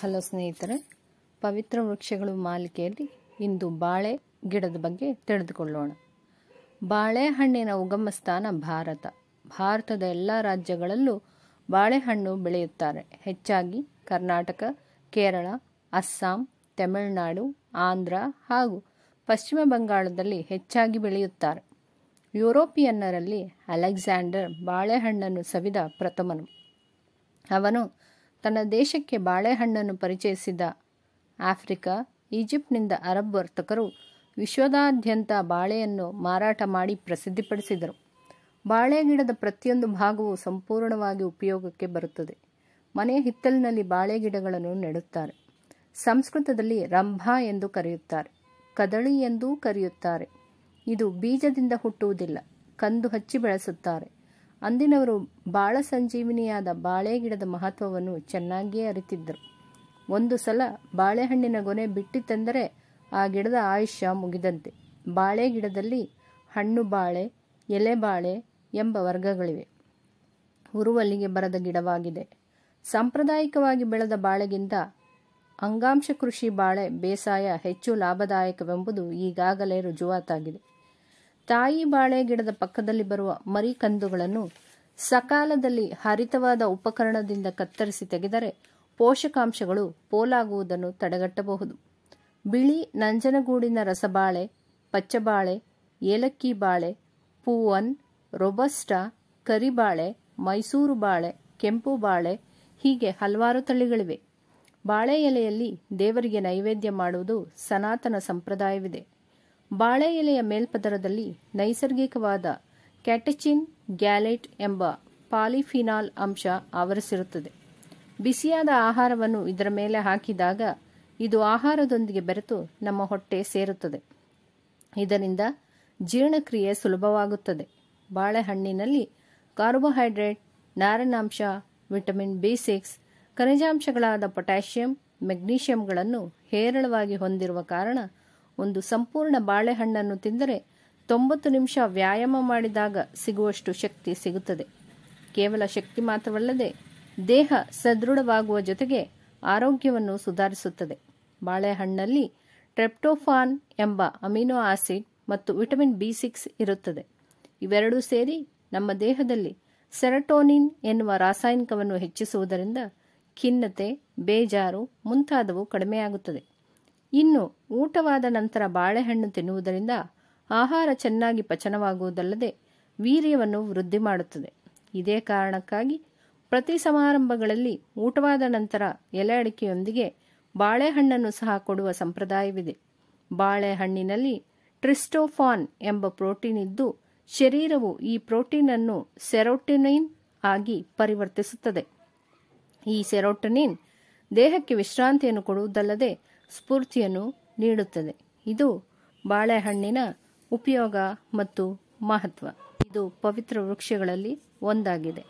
hello ಸ್ನೇಹಿತರೆ ಪವಿತ್ರ ವೃಕ್ಷಗಳು ಮಾಲಿಕೆಯಲ್ಲಿ ಇಂದು ಬಾಳೆ ಗಿಡದ ಬಗ್ಗೆ ತಿಳಿದುಕೊಳ್ಳೋಣ ಬಾಳೆಹಣ್ಣಿನ ಉಗಮ ಸ್ಥಾನ ಭಾರತ ಭಾರತದ ಎಲ್ಲ ರಾಜ್ಯಗಳಲ್ಲೂ ಬಾಳೆಹಣ್ಣು ಬೆಳೆಯುತ್ತಾರೆ ಹೆಚ್ಚಾಗಿ ಕರ್ನಾಟಕ ಕೇರಳ ಅಸ್ಸಾಂ ತಮಿಳುನಾಡು ಆಂಧ್ರ ಹಾಗೂ ಪಶ್ಚಿಮ ಬಂಗಾಳದಲ್ಲಿ ಹೆಚ್ಚಾಗಿ ಬೆಳೆಯುತ್ತಾರೆ ಯುರೋಪಿಯನ್ನರಲ್ಲಿ ಅಲೆಕ್ಸಾಂಡರ್ ಬಾಳೆಹಣ್ಣನ್ನು ಸವಿದ ಪ್ರಥಮನು ಅವನು ತನ್ನ ದೇಶಕ್ಕೆ ಬಾಳೆಹಣ್ಣನ್ನು ಪರಿಚಯಿಸಿದ ಆಫ್ರಿಕಾ ಈಜಿಪ್ಟ್ನಿಂದ ಅರಬ್ ವರ್ತಕರು ವಿಶ್ವದಾದ್ಯಂತ ಬಾಳೆಯನ್ನು ಮಾರಾಟ ಮಾಡಿ ಪ್ರಸಿದ್ಧಿಪಡಿಸಿದರು ಬಾಳೆ ಗಿಡದ ಪ್ರತಿಯೊಂದು ಭಾಗವು ಸಂಪೂರ್ಣವಾಗಿ ಉಪಯೋಗಕ್ಕೆ ಬರುತ್ತದೆ ಮನೆಯ ಹಿತ್ತಲಿನಲ್ಲಿ ಬಾಳೆ ಗಿಡಗಳನ್ನು ನೆಡುತ್ತಾರೆ ಸಂಸ್ಕೃತದಲ್ಲಿ ರಂಭಾ ಎಂದು ಕರೆಯುತ್ತಾರೆ ಕದಳಿ ಎಂದೂ ಕರೆಯುತ್ತಾರೆ ಇದು ಬೀಜದಿಂದ ಹುಟ್ಟುವುದಿಲ್ಲ ಕಂದು ಹಚ್ಚಿ ಬೆಳೆಸುತ್ತಾರೆ ಅಂದಿನವರು ಬಾಳ ಸಂಜೀವಿನಿಯಾದ ಬಾಳೆ ಗಿಡದ ಮಹತ್ವವನ್ನು ಚೆನ್ನಾಗಿಯೇ ಅರಿತಿದ್ದರು ಒಂದು ಸಲ ಬಾಳೆಹಣ್ಣಿನ ಗೊನೆ ಬಿಟ್ಟಿತೆಂದರೆ ಆ ಗಿಡದ ಆಯುಷ್ಯ ಮುಗಿದಂತೆ ಬಾಳೆ ಗಿಡದಲ್ಲಿ ಹಣ್ಣು ಬಾಳೆ ಎಲೆ ಬಾಳೆ ಎಂಬ ವರ್ಗಗಳಿವೆ ಉರುವಲ್ಲಿಗೆ ಬರದ ಗಿಡವಾಗಿದೆ ಸಾಂಪ್ರದಾಯಿಕವಾಗಿ ಬೆಳೆದ ಬಾಳೆಗಿಂತ ಅಂಗಾಂಶ ಕೃಷಿ ಬಾಳೆ ಬೇಸಾಯ ಹೆಚ್ಚು ಲಾಭದಾಯಕವೆಂಬುದು ಈಗಾಗಲೇ ರುಜುವಾತಾಗಿದೆ ತಾಯಿ ಬಾಳೆ ಗಿಡದ ಪಕ್ಕದಲ್ಲಿ ಬರುವ ಮರಿ ಕಂದುಗಳನ್ನು ಸಕಾಲದಲ್ಲಿ ಹರಿತವಾದ ಉಪಕರಣದಿಂದ ಕತ್ತರಿಸಿ ತೆಗೆದರೆ ಪೋಷಕಾಂಶಗಳು ಪೋಲಾಗುವುದನ್ನು ತಡೆಗಟ್ಟಬಹುದು ಬಿಳಿ ನಂಜನಗೂಡಿನ ರಸಬಾಳೆ ಪಚ್ಚಬಾಳೆ ಏಲಕ್ಕಿ ಬಾಳೆ ಪೂವನ್ ರೊಬಸ್ಟಾ ಕರಿಬಾಳೆ ಮೈಸೂರು ಬಾಳೆ ಕೆಂಪು ಬಾಳೆ ಹೀಗೆ ಹಲವಾರು ತಳಿಗಳಿವೆ ಬಾಳೆ ಎಲೆಯಲ್ಲಿ ದೇವರಿಗೆ ನೈವೇದ್ಯ ಮಾಡುವುದು ಸನಾತನ ಸಂಪ್ರದಾಯವಿದೆ ಬಾಳೆ ಎಲೆಯ ಮೇಲ್ಪದರದಲ್ಲಿ ನೈಸರ್ಗಿಕವಾದ ಕ್ಯಾಟಚಿನ್ ಗ್ಯಾಲೆಟ್ ಎಂಬ ಪಾಲಿಫಿನಾಲ್ ಅಂಶ ಆವರಿಸಿರುತ್ತದೆ ಬಿಸಿಯಾದ ಆಹಾರವನ್ನು ಇದರ ಮೇಲೆ ಹಾಕಿದಾಗ ಇದು ಆಹಾರದೊಂದಿಗೆ ಬೆರೆತು ನಮ್ಮ ಹೊಟ್ಟೆ ಸೇರುತ್ತದೆ ಇದರಿಂದ ಜೀರ್ಣಕ್ರಿಯೆ ಸುಲಭವಾಗುತ್ತದೆ ಬಾಳೆಹಣ್ಣಿನಲ್ಲಿ ಕಾರ್ಬೋಹೈಡ್ರೇಟ್ ನಾರಿನಾಂಶ ವಿಟಮಿನ್ ಬಿ ಸಿಕ್ಸ್ ಖನಿಜಾಂಶಗಳಾದ ಪೊಟ್ಯಾಷಿಯಂ ಮೆಗ್ನೀಷಿಯಂಗಳನ್ನು ಹೇರಳವಾಗಿ ಹೊಂದಿರುವ ಕಾರಣ ಒಂದು ಸಂಪೂರ್ಣ ಬಾಳೆಹಣ್ಣನ್ನು ತಿಂದರೆ ತೊಂಬತ್ತು ನಿಮಿಷ ವ್ಯಾಯಾಮ ಮಾಡಿದಾಗ ಸಿಗುವಷ್ಟು ಶಕ್ತಿ ಸಿಗುತ್ತದೆ ಕೇವಲ ಶಕ್ತಿ ಮಾತ್ರವಲ್ಲದೆ ದೇಹ ಸದೃಢವಾಗುವ ಜೊತೆಗೆ ಆರೋಗ್ಯವನ್ನು ಸುಧಾರಿಸುತ್ತದೆ ಬಾಳೆಹಣ್ಣಲ್ಲಿ ಟ್ರೆಪ್ಟೋಫಾನ್ ಎಂಬ ಅಮಿನೋ ಆಸಿಡ್ ಮತ್ತು ವಿಟಮಿನ್ ಬಿ ಸಿಕ್ಸ್ ಇರುತ್ತದೆ ಇವೆರಡೂ ಸೇರಿ ನಮ್ಮ ದೇಹದಲ್ಲಿ ಸೆರಟೋನಿನ್ ಎನ್ನುವ ರಾಸಾಯನಿಕವನ್ನು ಹೆಚ್ಚಿಸುವುದರಿಂದ ಖಿನ್ನತೆ ಬೇಜಾರು ಮುಂತಾದವು ಕಡಿಮೆಯಾಗುತ್ತದೆ ಇನ್ನು ಊಟವಾದ ನಂತರ ಬಾಳೆಹಣ್ಣು ತಿನ್ನುವುದರಿಂದ ಆಹಾರ ಚೆನ್ನಾಗಿ ಪಚನವಾಗುವುದಲ್ಲದೆ ವೀರ್ಯವನ್ನು ವೃದ್ಧಿ ಮಾಡುತ್ತದೆ ಇದೇ ಕಾರಣಕ್ಕಾಗಿ ಪ್ರತಿ ಸಮಾರಂಭಗಳಲ್ಲಿ ಊಟವಾದ ನಂತರ ಎಲೆ ಅಡಿಕೆಯೊಂದಿಗೆ ಬಾಳೆಹಣ್ಣನ್ನು ಸಹ ಕೊಡುವ ಸಂಪ್ರದಾಯವಿದೆ ಬಾಳೆಹಣ್ಣಿನಲ್ಲಿ ಟ್ರಿಸ್ಟೋಫಾನ್ ಎಂಬ ಪ್ರೋಟೀನ್ ಇದ್ದು ಶರೀರವು ಈ ಪ್ರೋಟೀನ್ ಅನ್ನು ಸೆರೋಟಿನೈನ್ ಆಗಿ ಪರಿವರ್ತಿಸುತ್ತದೆ ಈ ಸೆರೋಟನಿನ್ ದೇಹಕ್ಕೆ ವಿಶ್ರಾಂತಿಯನ್ನು ಕೊಡುವುದಲ್ಲದೆ ಸ್ಫೂರ್ತಿಯನ್ನು ನೀಡುತ್ತದೆ ಇದು ಬಾಳೆಹಣ್ಣಿನ ಉಪಯೋಗ ಮತ್ತು ಮಹತ್ವ ಇದು ಪವಿತ್ರ ವೃಕ್ಷಗಳಲ್ಲಿ ಒಂದಾಗಿದೆ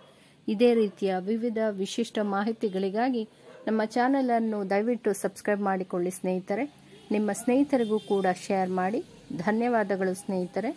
ಇದೇ ರೀತಿಯ ವಿವಿಧ ವಿಶಿಷ್ಟ ಮಾಹಿತಿಗಳಿಗಾಗಿ ನಮ್ಮ ಚಾನಲನ್ನು ದಯವಿಟ್ಟು ಸಬ್ಸ್ಕ್ರೈಬ್ ಮಾಡಿಕೊಳ್ಳಿ ಸ್ನೇಹಿತರೆ ನಿಮ್ಮ ಸ್ನೇಹಿತರಿಗೂ ಕೂಡ ಶೇರ್ ಮಾಡಿ ಧನ್ಯವಾದಗಳು ಸ್ನೇಹಿತರೆ